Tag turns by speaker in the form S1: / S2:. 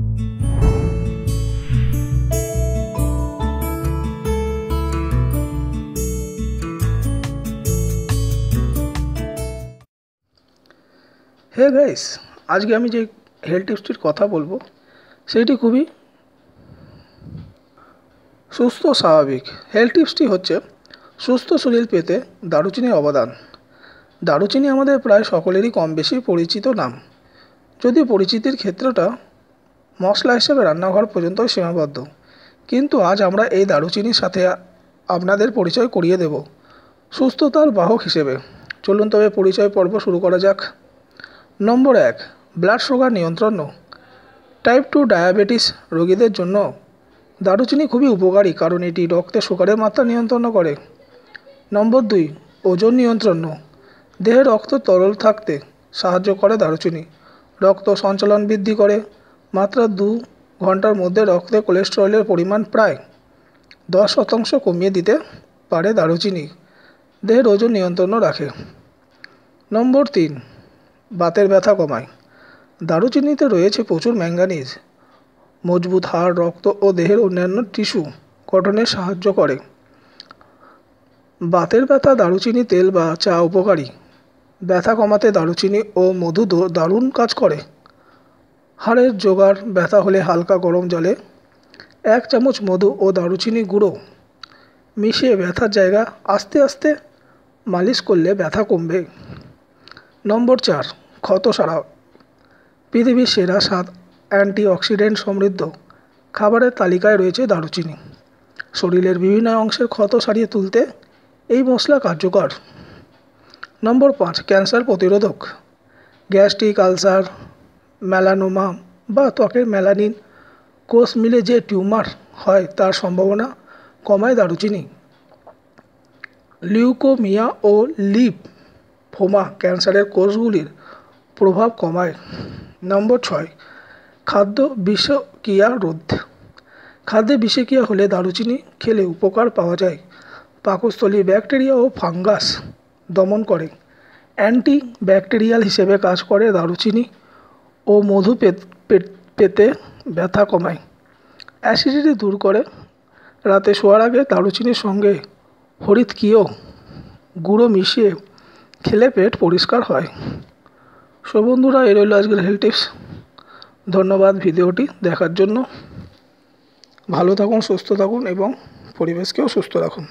S1: hey guys আজকে আমি যে হেলথ টিপসটির কথা বলবো সেইটি খুবই সুস্থ স্বাভাবিক হেলথ টিপসটি হচ্ছে সুস্থ শরীর পেতে দারুচিনির অবদান দারুচিনি আমাদের প্রায় সকলেরই কম বেশি পরিচিত নাম যদি পরিচিতির ক্ষেত্রটা মশলা হিসেবে রান্নাঘর পর্যন্তই সীমাবদ্ধ কিন্তু আজ আমরা এই দারুচিনির সাথে আপনাদের পরিচয় করিয়ে দেব সুস্থতার বাহক হিসেবে চলুন তবে পরিচয় পর্ব শুরু করা যাক নম্বর এক ব্লাড সুগার নিয়ন্ত্রণ টাইপ টু ডায়াবেটিস রোগীদের জন্য দারুচিনি খুবই উপকারী কারণ এটি রক্তে সুগারের মাত্রা নিয়ন্ত্রণ করে নম্বর দুই ওজন নিয়ন্ত্রণ দেহে রক্ত তরল থাকতে সাহায্য করে দারুচিনি রক্ত সঞ্চালন বৃদ্ধি করে মাত্র দু ঘন্টার মধ্যে রক্তে কোলেস্টেরলের পরিমাণ প্রায় দশ শতাংশ কমিয়ে দিতে পারে দারুচিনি দেহের ওজন নিয়ন্ত্রণও রাখে নম্বর তিন বাতের ব্যথা কমায় দারুচিনিতে রয়েছে প্রচুর ম্যাঙ্গানিজ মজবুত হাড় রক্ত ও দেহের অন্যান্য টিস্যু গঠনে সাহায্য করে বাতের ব্যথা দারুচিনি তেল বা চা উপকারী ব্যথা কমাতে দারুচিনি ও মধু দারুণ কাজ করে হাড়ের জোগাড় ব্যথা হলে হালকা গরম জলে এক চামচ মধু ও দারুচিনি গুঁড়ো মিশিয়ে ব্যথার জায়গা আস্তে আস্তে মালিশ করলে ব্যথা কমবে নম্বর চার ক্ষত সারা পৃথিবীর সেরা স্বাদ অ্যান্টিঅক্সিডেন্ট সমৃদ্ধ খাবারের তালিকায় রয়েছে দারুচিনি শরীরের বিভিন্ন অংশের ক্ষত সারিয়ে তুলতে এই মশলা কার্যকর নম্বর পাঁচ ক্যান্সার প্রতিরোধক গ্যাস্ট্রিক আলসার মেলানোমা বা ত্বকের মেলানিন কোষ মিলে যে টিউমার হয় তার সম্ভাবনা কমায় দারুচিনি লিউকোমিয়া ও লিপ ফোমা ক্যান্সারের কোষগুলির প্রভাব কমায় নম্বর ছয় খাদ্য বিষক্রিয়া রোধ খাদ্যে বিষক্রিয়া হলে দারুচিনি খেলে উপকার পাওয়া যায় পাকস্থলী ব্যাকটেরিয়া ও ফাঙ্গাস দমন করে অ্যান্টি ব্যাকটেরিয়াল হিসেবে কাজ করে দারুচিনি ও মধু পেতে ব্যথা কমায় অ্যাসিডিটি দূর করে রাতে শোয়ার আগে দারুচিনির সঙ্গে কিয় গুঁড়ো মিশিয়ে খেলে পেট পরিষ্কার হয় সো বন্ধুরা এই রইল আজকের হেলথ টিপস ধন্যবাদ ভিডিওটি দেখার জন্য ভালো থাকুন সুস্থ থাকুন এবং পরিবেশকেও সুস্থ রাখুন